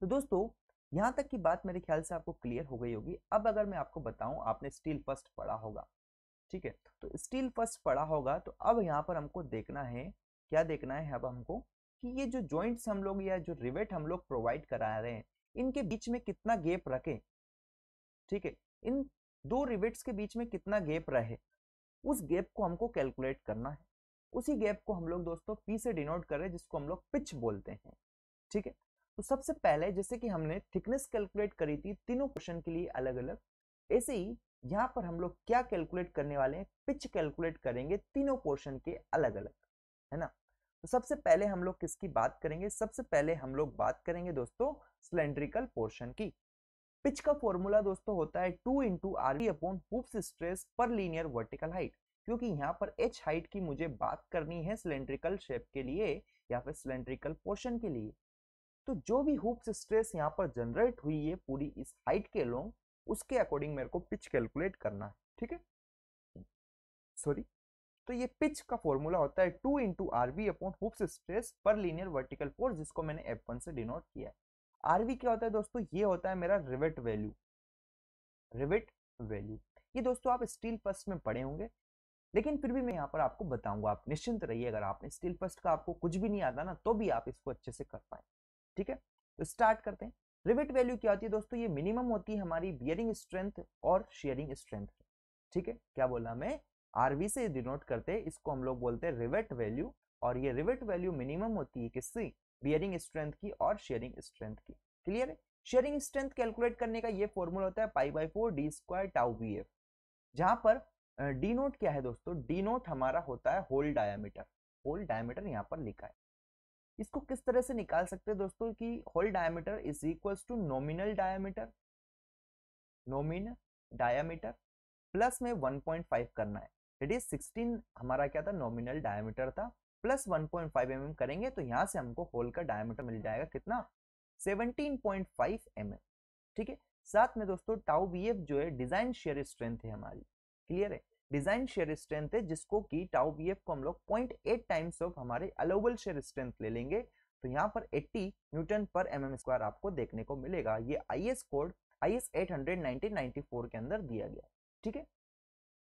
S1: तो दोस्तों यहाँ तक की बात मेरे ख्याल से आपको क्लियर हो गई होगी अब अगर मैं आपको बताऊं आपने स्टील फर्स्ट पढ़ा होगा ठीक है तो स्टील फर्स्ट पढ़ा होगा तो अब यहाँ पर हमको देखना है क्या देखना है अब हमको कि ये जो जॉइंट्स हम लोग या जो रिवेट हम लोग प्रोवाइड करा रहे हैं इनके बीच में कितना गेप रखें ठीक है इन दो रिवेट्स के बीच में कितना गेप रहे उस गैप को हमको कैलकुलेट करना है उसी गैप को हम लोग दोस्तों पी से डिनोट कर रहे हैं जिसको हम लोग पिच बोलते हैं ठीक है तो सबसे पहले जैसे कि हमने थिकनेस कैलकुलेट करी थी तीनों क्वेश्चन के लिए अलग अलग ऐसे ही यहाँ पर हम लोग क्या कैलकुलेट करने वाले हैं पिच कैलकुलेट करेंगे तीनों पोर्शन के अलग अलग है ना तो सबसे पहले हम लोग किसकी बात करेंगे सबसे पहले हम लोग बात करेंगे दोस्तों सिलेंड्रिकल पोर्शन की पिच का फॉर्मूला दोस्तों होता है two into R V upon hoops stress पर लीनियर वर्टिकल हाइट क्योंकि यहाँ पर एच हाइट की मुझे बात करनी है सिलेंड्रिकल शेप के लिए या फिर सिलेंड्रिकल पोर्शन के लिए तो जो भी हुप्स स्ट्रेस यहाँ पर जनरेट हुई है पूरी इस हाइट के लॉन्ग उसके अकॉर्डिंग मेरे को पिच कैलकुलेट करना है ठीक है सॉरी तो ये पिच का फॉर्मूला होता है two into R V upon hoops stress पर लीनियर वर्टिकल फोर्स जिसको मैंने एफ वन से डिनोट किया है आरवी क्या होता है दोस्तों ये होता है मेरा रिवेट वैल्यू रिवेट वैल्यू ये दोस्तों आप स्टील फर्स्ट में पढ़े होंगे लेकिन फिर भी मैं यहाँ पर आपको बताऊंगा आप निश्चिंत रहिए अगर आपने स्टील फर्स्ट का आपको कुछ भी नहीं आता ना तो भी आप इसको अच्छे से कर पाएंगे ठीक है तो स्टार्ट करते हैं रिविट वैल्यू क्या होती है दोस्तों ये मिनिमम होती है हमारी बियरिंग स्ट्रेंथ और शेयरिंग स्ट्रेंथ ठीक है क्या बोला हमें आरवी से डिनोट करते हैं इसको हम लोग बोलते हैं रिवेट वैल्यू और ये रिवेट वैल्यू मिनिमम होती है किससे बियरिंग स्ट्रेंथ की और शेयरिंग स्ट्रेंथ की क्लियर है शेयरिंग स्ट्रेंथ कैलकुलेट करने का ये फॉर्मूला होता है pi by four D square tau B F जहाँ पर डी नोट क्या है दोस्तों डी नोट हमारा होता है होल डायामीटर होल डायामीटर यहाँ पर लिखा है इसको किस तरह से निकाल सकते हैं दोस्तों कि hole diameter is equals to nominal diameter nominal diameter plus में 1.5 करना है इट इज 16 हमारा क्या था नॉमिनल डायमीटर था प्लस 1.5 पॉइंट mm करेंगे तो यहां से हमको होल का डायमीटर मिल जाएगा कितना 17.5 पॉइंट mm, ठीक है साथ में दोस्तों टाउ बी जो है डिजाइन शेयर स्ट्रेंथ है हमारी क्लियर है डिजाइन शेयर स्ट्रेंथ है जिसको कि टाउ बी को हम लोग पॉइंट एट टाइम्स ऑफ हमारे अलोबल शेयर स्ट्रेंथ ले लेंगे तो यहाँ पर 80 न्यूटन पर एम एम स्क्वायर आपको देखने को मिलेगा ये I S code I S eight के अंदर दिया गया ठीक है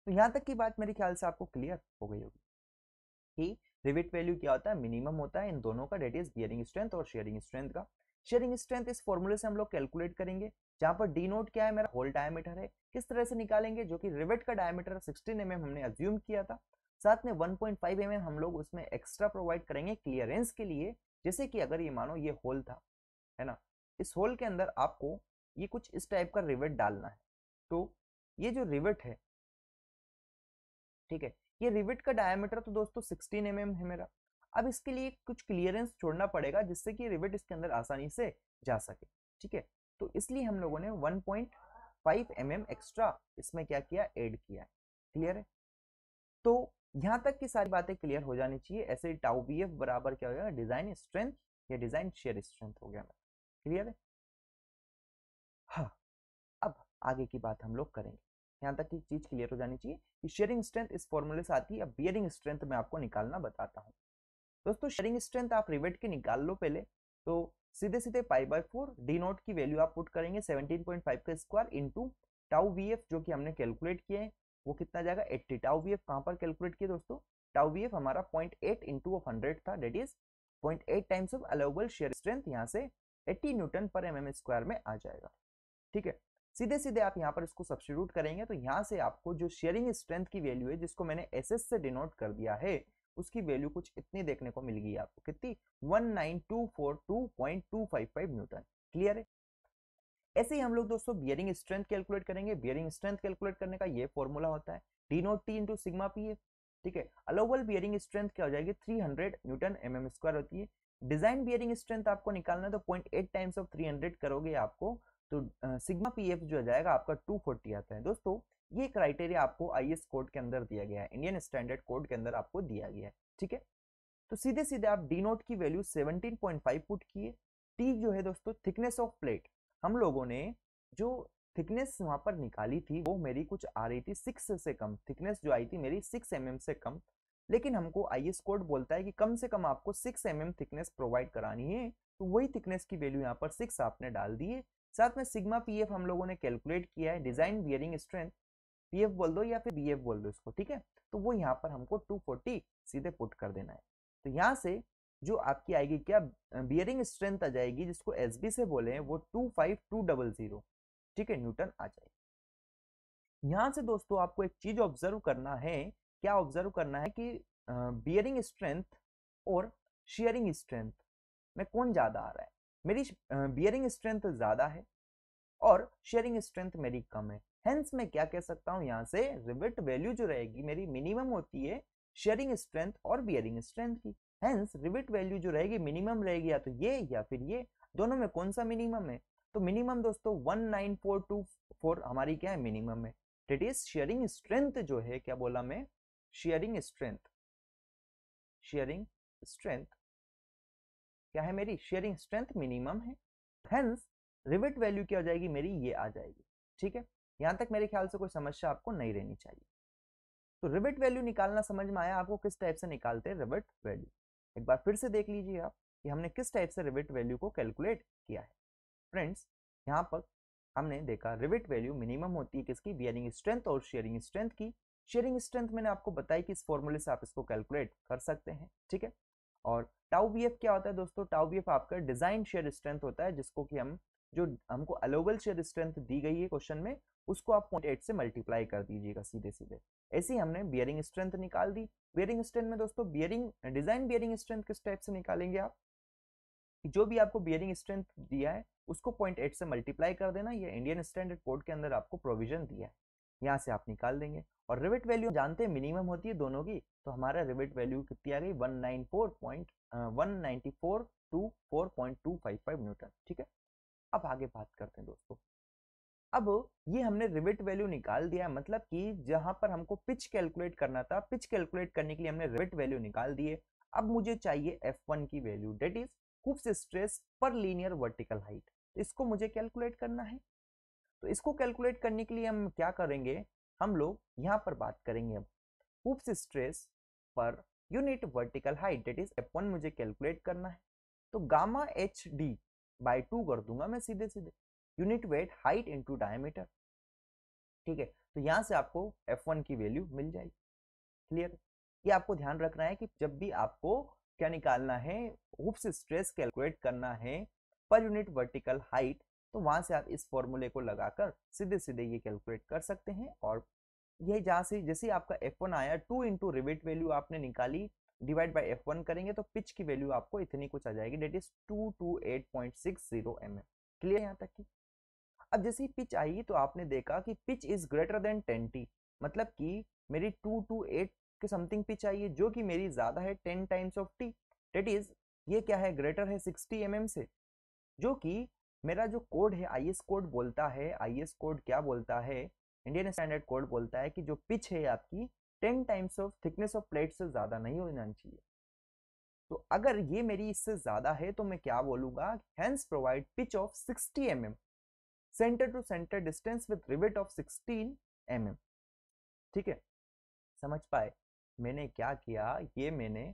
S1: तो यहाँ तक की बात मेरे ख्याल से आपको क्लियर हो गई होगी कि रिविट वैल्यू क्या होता है मिनिमम होता है इन दोनों का डेट इज बियरिंग स्ट्रेंथ और शेयरिंग स्ट्रेंथ का शेयरिंग स्ट्रेंथ इस फॉर्मूले से हम लोग कैलकुलेट करेंगे जहां पर डी नोट क्या है मेरा होल डायमीटर है किस तरह से निकालेंगे जो कि रिवेट का डायमीटर 16 एम mm हमने अज्यूम किया था साथ में 1.5 एम mm हम लोग उसमें एक्स्ट्रा प्रोवाइड करेंगे क्लियरेंस के लिए जैसे कि अगर ये मानो ये होल था है ना इस होल के अंदर आपको ये कुछ इस टाइप का रिवेट डालना है तो ये जो रिवेट है ठीक है ये रिवेट का डायमीटर तो दोस्तों 16 एम mm है मेरा अब इसके लिए कुछ क्लियरेंस छोड़ना पड़ेगा जिससे कि रिवेट इसके अंदर आसानी से जा सके ठीक है तो इसलिए हम लोगों ने 1.5 पॉइंट mm एक्स्ट्रा इसमें क्या किया ऐड किया क्लियर है तो यहाँ तक की सारी बातें क्लियर हो जानी चाहिए ऐसे टाउ बी बराबर क्या हो गया डिजाइन स्ट्रेंथ या डिजाइन शेयर स्ट्रेंथ हो गया क्लियर है हाँ अब आगे की बात हम लोग करेंगे यहाँ तक की चीज क्लियर हो जानी चाहिए कि शेयरिंग स्ट्रेंथ इस फॉर्मूले से आती है अब बियरिंग स्ट्रेंथ मैं आपको निकालना बताता हूँ दोस्तों शेयरिंग स्ट्रेंथ आप रिवेट के निकाल लो पहले तो सीधे सीधे pi by four D naught की वैल्यू आप पुट करेंगे 17.5 का square into tau V F जो कि हमने कैलकुलेट किए हैं वो कितना जाएगा 80 टाउ वी एफ कहाँ पर कैलकुलेट किए दोस्तों टाउ वी एफ हमारा point eight into of hundred था that is point eight times of allowable shear strength यहाँ से एट्टी न्यूटन पर एम एम स्क्वायर में आ जाएगा ठीक है सीधे सीधे आप यहाँ पर इसको सब्सटीट्यूट करेंगे तो यहाँ से आपको जो शेयरिंग स्ट्रेंथ की वैल्यू है जिसको मैंने एस एस से डिनोट कर दिया है उसकी वैल्यू कुछ इतनी देखने को मिल गई आपको कितनी 19242.255 न्यूटन क्लियर है ऐसे ही हम लोग दोस्तों बियरिंग स्ट्रेंथ कैलकुलेट करेंगे बियरिंग स्ट्रेंथ कैलकुलेट करने का ये फॉर्मूला होता है D naught T into sigma P है ठीक है अलोवल बियरिंग स्ट्रेंथ क्या हो जाएगी 300 न्यूटन एम एम स्क्वायर होती है डिजाइन बियरिंग स्ट्रेंथ आपको निकालना है तो point eight times of three hundred करोगे आपको तो सिग्मा पी एफ जो जाएगा आपका टू फोर्टी आता है दोस्तों ये क्राइटेरिया आपको आई कोड के अंदर दिया गया है इंडियन स्टैंडर्ड कोड के अंदर आपको दिया गया है ठीक है तो सीधे सीधे आप डी नोट की वैल्यू 17.5 पुट किए टी जो है दोस्तों थिकनेस ऑफ प्लेट हम लोगों ने जो थिकनेस वहाँ पर निकाली थी वो मेरी कुछ आ रही थी सिक्स से कम थिकनेस जो आई थी मेरी सिक्स एम mm से कम लेकिन हमको आई कोड बोलता है कि कम से कम आपको six M mm thickness provide करानी है तो वही थिकनेस की वैल्यू यहाँ पर सिक्स आपने डाल दी है साथ में सिग्मा पीएफ हम लोगों ने कैलकुलेट किया है डिजाइन बियरिंग स्ट्रेंथ पीएफ बोल दो या फिर बी बोल दो इसको ठीक है तो वो यहाँ पर हमको टू सीधे पुट कर देना है तो यहाँ से जो आपकी आएगी क्या बियरिंग स्ट्रेंथ आ जाएगी जिसको एस से बोले वो two five two double zero ठीक है न्यूटन आ जाएगी यहाँ से दोस्तों आपको एक चीज ऑब्जर्व करना है क्या ऑब्जर्व करना है कि बियरिंग स्ट्रेंथ और शेयरिंग स्ट्रेंथ में कौन ज़्यादा आ रहा है मेरी बियरिंग स्ट्रेंथ ज़्यादा है और शेयरिंग स्ट्रेंथ मेरी कम है हेंस मैं क्या कह सकता हूँ यहाँ से रिविट वैल्यू जो रहेगी मेरी मिनिमम होती है शेयरिंग स्ट्रेंथ और बियरिंग स्ट्रेंथ की हेंस रिविट वैल्यू जो रहेगी मिनिमम रहेगी या तो ये या फिर ये दोनों में कौन सा मिनिमम है तो मिनिमम दोस्तों 19424 हमारी क्या है मिनिमम है डेट इज शेयरिंग स्ट्रेंथ जो है क्या बोला मैं शेयरिंग स्ट्रेंथ शेयरिंग स्ट्रेंथ क्या है मेरी शेयरिंग स्ट्रेंथ मिनिमम है हेंस रिविट वैल्यू क्या हो जाएगी मेरी ये आ जाएगी ठीक है यहां तक मेरे ख्याल से कोई समस्या आपको नहीं रहनी चाहिए तो रिबिट वैल्यू निकालना समझ में आया आपको किस टाइप से निकालते हैं रिबिट वैल्यू एक बार फिर से देख लीजिए आप कि हमने किस टाइप से रिबिट वैल्यू को कैलकुलेट किया है फ्रेंड्स यहाँ पर हमने देखा रिबिट वैल्यू मिनिमम होती है किसकी बियरिंग स्ट्रेंथ और शेयरिंग स्ट्रेंथ की शेयरिंग स्ट्रेंथ मैंने आपको बताई कि इस फॉर्मूले से आप इसको कैलकुलेट कर सकते हैं ठीक है और टाउ बी क्या होता है दोस्तों टाउ बी आपका डिजाइन शेयर स्ट्रेंथ होता है जिसको कि हम जो हमको अलोवल शेयर स्ट्रेंथ दी गई है क्वेश्चन में उसको आप पॉइंट एट से मल्टीप्लाई कर दीजिएगा सीधे सीधे ऐसे ही हमने बियरिंग स्ट्रेंथ निकाल दी बियरिंग स्ट्रेंथ में दोस्तों बियरिंग डिजाइन बियरिंग स्ट्रेंथ किस टाइप से निकालेंगे आप जो भी आपको बियरिंग स्ट्रेंथ दिया है उसको पॉइंट एट से मल्टीप्लाई कर देना ये इंडियन स्टैंडर्ड कोड के अंदर आपको प्रोविजन दिया है यहाँ से आप निकाल देंगे और रिविट वैल्यू जानते हैं मिनिमम होती है दोनों की तो हमारा रिविट वैल्यू कितनी आ गई one nine four point one four two four point two five five newton ठीक है अब आगे बात करते हैं दोस्तों अब ये हमने रिविट वैल्यू निकाल दिया मतलब कि जहां पर हमको पिच कैलकुलेट करना था पिच कैलकुलेट करने के लिए हमने रिविट वैल्यू निकाल दिए अब मुझे चाहिए F1 की value that is hoops stress पर लीनियर वर्टिकल हाइट इसको मुझे कैलकुलेट करना है तो इसको कैलकुलेट करने के लिए हम क्या करेंगे हम लोग यहाँ पर बात करेंगे अब हुप्स स्ट्रेस पर unit vertical height that is one मुझे कैलकुलेट करना है तो gamma H D by two कर दूंगा मैं सीधे सीधे unit weight height into diameter ठीक है तो यहाँ से आपको F1 की वैल्यू मिल जाएगी क्लियर ये आपको ध्यान रखना है कि जब भी आपको क्या निकालना है हुप्स स्ट्रेस कैलकुलेट करना है पर यूनिट वर्टिकल हाइट तो वहां से आप इस फॉर्मूले को लगाकर सीधे सीधे ये कैलकुलेट कर सकते हैं और यह जहाँ से जैसे आपका F1 आया टू इंटू रिविट वैल्यू आपने निकाली डिवाइड बाई एफ करेंगे तो पिच की वैल्यू आपको इतनी कुछ आ जाएगी that is two two eight point six zero M M clear यहाँ तक की अब जैसे ही पिच आई तो आपने देखा कि pitch is greater than ten T मतलब कि मेरी टू टू एट के समथिंग पिच आई है जो कि मेरी ज़्यादा है ten times of T that is ये क्या है ग्रेटर है सिक्सटी एम mm से जो कि मेरा जो कोड है आई कोड बोलता है आई कोड क्या बोलता है इंडियन स्टैंडर्ड कोड बोलता है कि जो पिच है आपकी ten times of thickness of plate से ज़्यादा नहीं होना चाहिए तो अगर ये मेरी इससे ज़्यादा है तो मैं क्या बोलूंगा hence provide pitch of sixty M centre to centre distance with rivet of 16 M mm. ठीक है समझ पाए मैंने क्या किया ये मैंने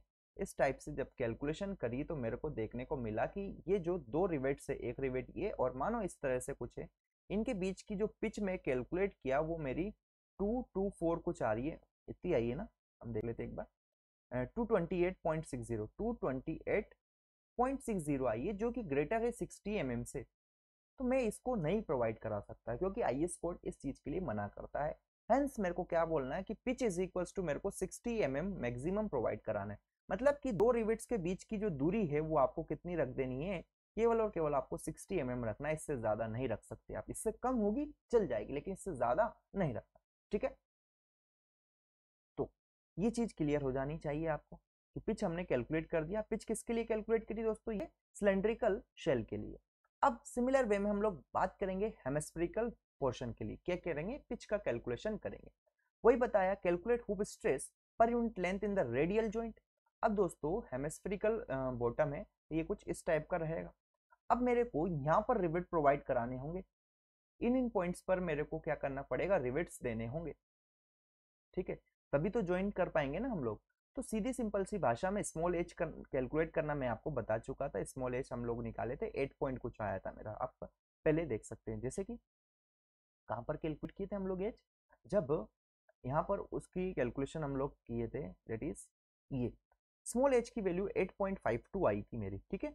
S1: इस टाइप से जब कैलकुलेशन करी तो मेरे को देखने को मिला कि ये जो दो रिवेट से एक रिवेट ये और मानो इस तरह से कुछ है इनके बीच की जो पिच में कैलकुलेट किया वो मेरी टू टू फोर कुछ आ रही है इतनी आई है ना हम देख लेते एक बार two twenty eight point six zero two twenty eight point six zero आई है जो कि ग्रेटर है सिक्सटी एम mm से तो मैं इसको नहीं प्रोवाइड करा सकता क्योंकि आई एस कोड इस चीज के लिए मना करता है हेंस मेरे को क्या बोलना है कि पिच इज इक्वल टू मेरे को sixty M mm maximum provide कराना है मतलब कि दो रिविट्स के बीच की जो दूरी है वो आपको कितनी रख देनी है केवल और केवल आपको 60 एम mm रखना है इससे ज्यादा नहीं रख सकते आप इससे कम होगी चल जाएगी लेकिन इससे ज्यादा नहीं रखना ठीक है तो ये चीज क्लियर हो जानी चाहिए आपको कि पिच हमने कैलकुलेट कर दिया पिच किसके लिए कैलकुलेट करी दोस्तों ये सिलेंड्रिकल शेल के लिए अब सिमिलर वे में हम लोग बात करेंगे हेमस्फेरिकल पोर्शन के लिए क्या करेंगे पिच का कैलकुलेशन करेंगे वही बताया कैलकुलेट हुप स्ट्रेस पर unit length in the radial joint अब दोस्तों हेमस्फेरिकल बॉटम है ये कुछ इस टाइप का रहेगा अब मेरे को यहाँ पर रिवेट प्रोवाइड कराने होंगे इन इन पॉइंट्स पर मेरे को क्या करना पड़ेगा रिवेट्स देने होंगे ठीक है तभी तो ज्वाइन कर पाएंगे ना हम लोग तो सीधी सिंपल सी भाषा में स्मॉल एज कैलकुलेट करना मैं आपको बता चुका था स्मॉल एज हम लोग निकाले थे एट पॉइंट कुछ आया था मेरा आप पहले देख सकते हैं जैसे कि कहाँ पर कैलकुलेट किए थे हम लोग एज जब यहाँ पर उसकी कैलकुलेशन हम लोग किए थे डेट इज ये स्मॉल एज की वैल्यू 8.52 आई थी मेरी ठीक है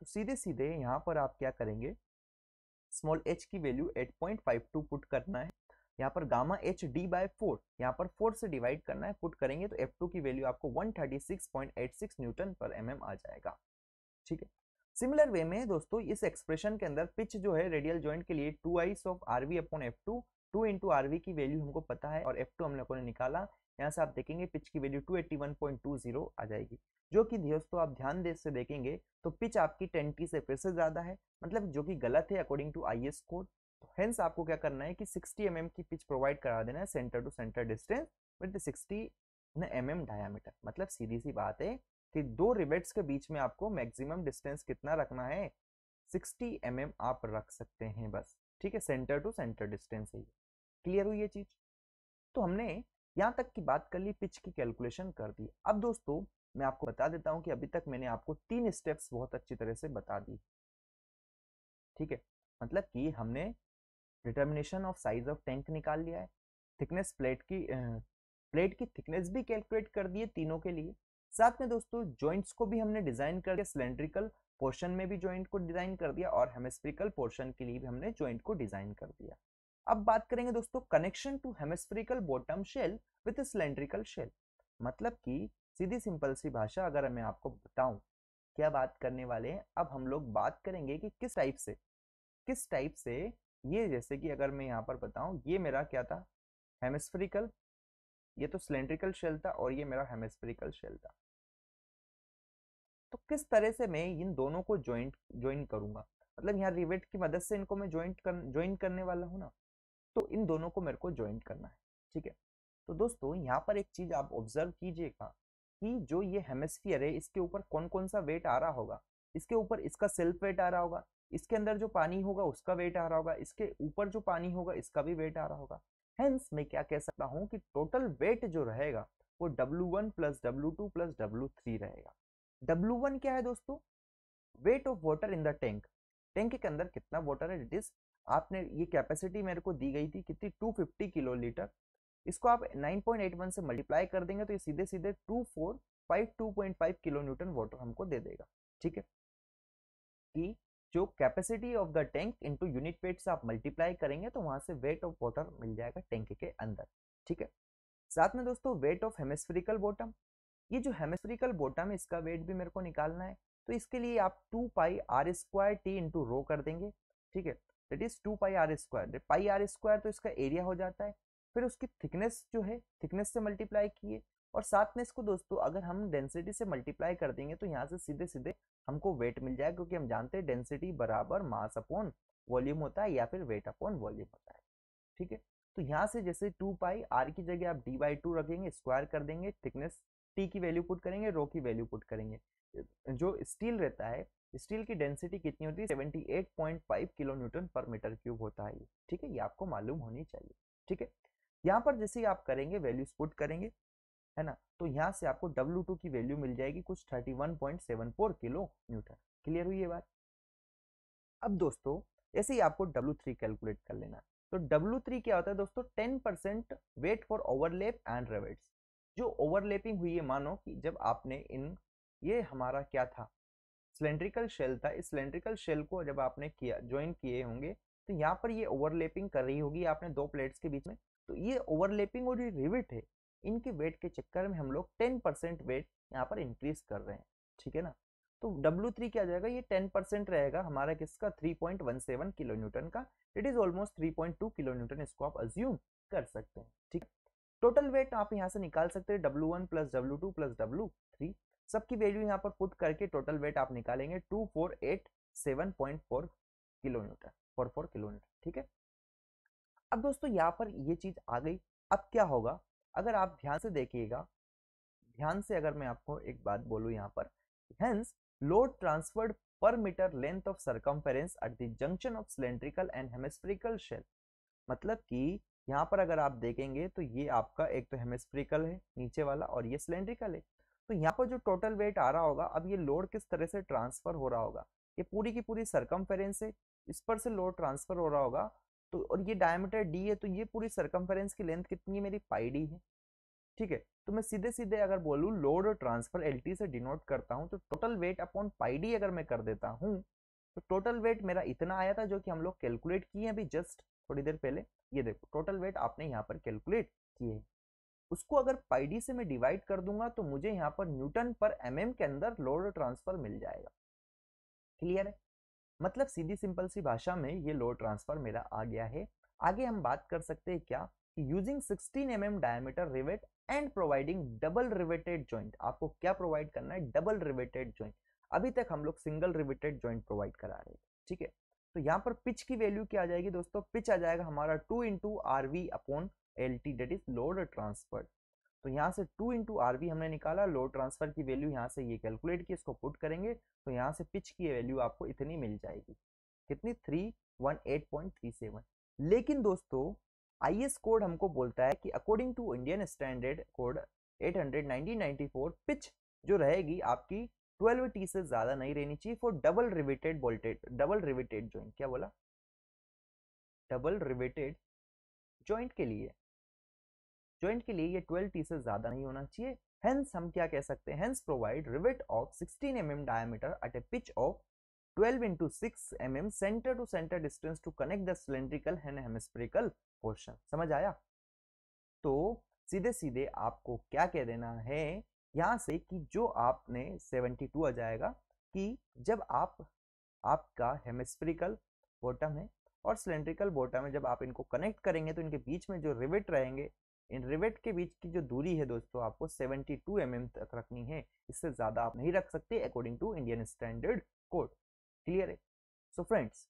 S1: तो सीधे सीधे यहाँ पर आप क्या करेंगे स्मॉल एच की वैल्यू 8.52 पुट करना है यहाँ पर gamma H D by four यहाँ पर फोर से डिवाइड करना है पुट करेंगे तो F2 की वैल्यू आपको 136.86 न्यूटन पर एम mm आ जाएगा ठीक है सिमिलर वे में दोस्तों इस एक्सप्रेशन के अंदर पिच जो है रेडियल ज्वाइंट के लिए two is of R V upon F two two into R V की वैल्यू हमको पता है और एफ टू हम लोगों ने निकाला यहाँ से आप देखेंगे पिच की value two two eighty one point zero आ जाएगी जो कि दोस्तों आप ध्यान दे से देखेंगे तो पिच आपकी 10 से फिर से ज़्यादा है मतलब जो कि गलत है according to I S code hence आपको क्या करना है कि 60 एम mm की पिच प्रोवाइड करा देना है centre to centre distance with sixty M M diameter मतलब सीधी सी बात है कि दो रिबेट्स के बीच में आपको मैक्सिमम डिस्टेंस कितना रखना है 60 एम mm आप रख सकते हैं बस ठीक है सेंटर टू सेंटर डिस्टेंस है क्लियर हुई ये चीज़ तो हमने यहाँ तक की बात कर ली पिच की कैलकुलेशन कर दी अब दोस्तों मैं आपको बता देता हूँ कि अभी तक मैंने आपको तीन स्टेप्स बहुत अच्छी तरह से बता दी ठीक है मतलब कि हमने determination of size of tank निकाल लिया है थिकनेस प्लेट की प्लेट की थिकनेस भी कैलकुलेट कर दिए तीनों के लिए साथ में दोस्तों जॉइंट्स को भी हमने डिज़ाइन कर दिया सिलेंड्रिकल पोर्शन में भी जॉइंट को डिज़ाइन कर दिया और हेमेस्फ्रिकल पोर्शन के लिए भी हमने जॉइंट को डिज़ाइन कर दिया अब बात करेंगे दोस्तों connection to hemispherical bottom shell with cylindrical shell मतलब कि सीधी सिंपल सी भाषा अगर मैं आपको बताऊं क्या बात करने वाले हैं अब हम लोग बात करेंगे कि किस टाइप से किस टाइप से ये जैसे कि अगर मैं यहाँ पर बताऊँ ये मेरा क्या था हेमस्फ्रिकल ये तो सिलेंड्रिकल शेल था और ये मेरा हेमस्फ्रिकल शेल था तो किस तरह से मैं इन दोनों को ज्वाइंट ज्वाइन करूंगा मतलब यहाँ रिवेट की मदद से इनको मैं ज्वाइंट कर ज्वाइन करने वाला हूँ ना तो इन दोनों को मेरे को ज्वाइंट करना है ठीक है तो दोस्तों यहाँ पर एक चीज़ आप ऑब्जर्व कीजिएगा कि जो ये हेमस्फियर है इसके ऊपर कौन कौन सा वेट आ रहा होगा इसके ऊपर इसका सेल्फ वेट आ रहा होगा इसके अंदर जो पानी होगा उसका वेट आ रहा होगा इसके ऊपर जो पानी होगा इसका भी वेट आ रहा होगा हेंस मैं क्या कह सकता हूँ कि टोटल वेट जो रहेगा वो W one plus W two plus W three रहेगा डब्लू वन क्या है दोस्तों weight of water in the tank tank के अंदर कितना वाटर है इट इज आपने ये कैपेसिटी मेरे को दी गई थी कितनी टू फिफ्टी किलो लीटर इसको आप नाइन पॉइंट एट वन से मल्टीप्लाई कर देंगे तो ये सीधे सीधे two two four five point five kilo newton water हमको दे देगा ठीक है कि जो capacity of the tank into unit weight से आप मल्टीप्लाई करेंगे तो वहां से वेट ऑफ वाटर मिल जाएगा टैंक के अंदर ठीक है साथ में दोस्तों वेट ऑफ हेमेस्फेरिकल बॉटम ये जो हेमेस्फेरिकल बॉटम है इसका वेट भी मेरे को निकालना है तो इसके लिए आप two pi R square T into rho कर देंगे ठीक है that is two pi R square pi R square तो इसका एरिया हो जाता है फिर उसकी थिकनेस जो है थिकनेस से मल्टीप्लाई किए और साथ में इसको दोस्तों अगर हम डेंसिटी से मल्टीप्लाई कर देंगे तो यहाँ से सीधे सीधे हमको वेट मिल जाएगा क्योंकि हम जानते हैं डेंसिटी बराबर मास अपॉन वॉल्यूम होता है या फिर वेट अपॉन वॉल्यूम होता है ठीक है तो यहाँ से जैसे टू पाई आर की जगह आप डी बाई टू रखेंगे स्क्वायर कर देंगे थिकनेस टी की वैल्यू पुट करेंगे रो की वैल्यू पुट करेंगे जो स्टील रहता है स्टील की डेंसिटी कितनी होती है seventy eight point five kilo newton per metre cube होता है ये ठीक है ये आपको मालूम होनी चाहिए ठीक है यहाँ पर जैसे आप करेंगे वैल्यूज पुट करेंगे है ना तो यहाँ से आपको W2 की वैल्यू मिल जाएगी कुछ 31.74 किलो न्यूटन क्लियर हुई ये बात अब दोस्तों ऐसे ही आपको W3 कैलकुलेट कर लेना तो W3 क्या होता है दोस्तों 10 percent weight for overlap and rivets जो ओवरलेपिंग हुई है मानो कि जब आपने इन ये हमारा क्या था सिलेंड्रिकल शेल था इस सिलेंड्रिकल शेल को जब आपने किया ज्वाइन किए होंगे तो यहाँ पर ये ओवरलेपिंग कर रही होगी आपने दो प्लेट्स के बीच में तो ये ओवरलेपिंग और ये रिविट है इनकी वेट के चक्कर में हम लोग टेन परसेंट वेट यहाँ पर इंक्रीज कर रहे हैं ठीक है ना तो डब्ल्यू थ्री क्या जाएगा ये टेन परसेंट रहेगा हमारा किसका three point one seven kilo newton का it is almost three point two kilo newton इसको आप अज्यूम कर सकते हैं ठीक टोटल वेट आप यहाँ से निकाल सकते हैं W one plus W two plus W three सबकी वैल्यू यहाँ पर पुट करके टोटल वेट आप निकालेंगे two four eight seven point four kilo newton four four kilo newton ठीक है अब दोस्तों यहाँ पर ये चीज आ गई अब क्या होगा अगर आप ध्यान से देखिएगा ध्यान से अगर मैं आपको एक बात बोलूँ यहाँ पर hence load transferred per metre length of circumference at the junction of cylindrical and hemispherical shell मतलब कि यहाँ पर अगर आप देखेंगे तो ये आपका एक तो हेमिस्फ्रिकल है नीचे वाला और ये सिलेंड्रिकल है तो यहाँ पर जो टोटल वेट आ रहा होगा अब ये लोड किस तरह से ट्रांसफर हो रहा होगा ये पूरी की पूरी सरकमफेरेंस है इस पर से लोड ट्रांसफर हो रहा होगा तो और ये डायमीटर डी है तो ये पूरी सरकमफेरेंस की लेंथ कितनी है मेरी पाई डी है ठीक है तो मैं सीधे सीधे अगर बोलूँ लोड और ट्रांसफर एल से डिनोट करता हूँ तो total weight upon pi D अगर मैं कर देता हूँ तो टोटल वेट मेरा इतना आया था जो कि हम लोग कैलकुलेट किए हैं अभी जस्ट थोड़ी देर पहले ये देखो टोटल वेट आपने यहाँ पर कैलकुलेट किए उसको अगर पाई डी से मैं डिवाइड कर दूंगा तो मुझे यहाँ पर न्यूटन पर एम mm एम के अंदर लोड और ट्रांसफर मिल जाएगा क्लियर है मतलब सीधी सिंपल सी भाषा में ये लोड ट्रांसफर मेरा आ गया है आगे हम बात कर सकते हैं क्या कि using 16 mm diameter rivet and providing double riveted joint आपको क्या प्रोवाइड करना है डबल रिवेटेड जॉइंट अभी तक हम लोग सिंगल रिवेटेड जॉइंट प्रोवाइड करा रहे हैं ठीक है तो यहाँ पर पिच की वैल्यू क्या आ जाएगी दोस्तों पिच आ जाएगा हमारा two into R V upon L T that is load transfer तो यहाँ से टू इंटू आर वी हमने निकाला लोड ट्रांसफर की वैल्यू यहाँ से ये कैलकुलेट की इसको पुट करेंगे तो यहाँ से पिच की वैल्यू आपको इतनी मिल जाएगी कितनी three one eight point three seven लेकिन दोस्तों आई एस कोड हमको बोलता है कि according to Indian standard code eight hundred nineteen ninety four pitch जो रहेगी आपकी ट्वेल्व टी से ज़्यादा नहीं रहनी चाहिए for double riveted bolted double riveted joint क्या बोला डबल रिवेटेड जॉइंट के लिए जॉइंट के लिए ये ट्वेल्व टी से ज़्यादा नहीं होना चाहिए हेंस हम क्या कह सकते हैं hence provide rivet of 16 M mm diameter at a pitch of 12 into 6 mm centre to centre distance to connect the cylindrical and hemispherical portion समझ आया तो सीधे सीधे आपको क्या कह देना है यहाँ से कि जो आपने 72 आ जाएगा कि जब आप आपका हेमिस्फ्रिकल बॉटम है और सिलेंड्रिकल बॉटम है जब आप इनको कनेक्ट करेंगे तो इनके बीच में जो रिविट रहेंगे इन रिवेट के बीच की जो दूरी है दोस्तों आपको 72 टू mm तक रखनी है इससे ज़्यादा आप नहीं रख सकते according to Indian standard code clear है सो so फ्रेंड्स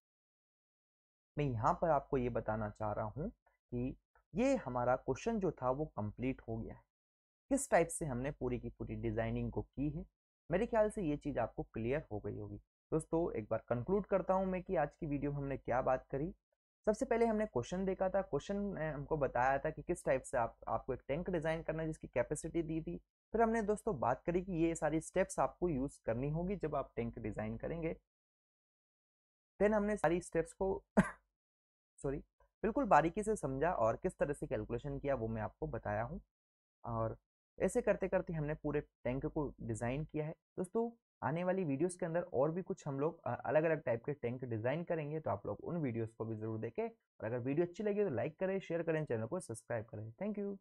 S1: मैं यहाँ पर आपको ये बताना चाह रहा हूँ कि ये हमारा क्वेश्चन जो था वो कंप्लीट हो गया है किस टाइप से हमने पूरी की पूरी डिज़ाइनिंग को की है मेरे ख्याल से ये चीज़ आपको क्लियर हो गई होगी दोस्तों एक बार कंक्लूड करता हूँ मैं कि आज की वीडियो में हमने क्या बात करी सबसे पहले हमने क्वेश्चन देखा था क्वेश्चन ने हमको बताया था कि किस टाइप से आप आपको एक टैंक डिज़ाइन करना है जिसकी कैपेसिटी दी थी फिर हमने दोस्तों बात करी कि ये सारी स्टेप्स आपको यूज़ करनी होगी जब आप टैंक डिज़ाइन करेंगे देन हमने सारी स्टेप्स को [coughs] सॉरी बिल्कुल बारीकी से समझा और किस तरह से कैलकुलेशन किया वो मैं आपको बताया हूँ और ऐसे करते करते हमने पूरे टैंक को डिज़ाइन किया है दोस्तों आने वाली वीडियोस के अंदर और भी कुछ हम लोग अलग अलग टाइप के टैंक डिज़ाइन करेंगे तो आप लोग उन वीडियोस को भी ज़रूर देखें और अगर वीडियो अच्छी लगी तो लाइक करें शेयर करें चैनल को सब्सक्राइब करें थैंक यू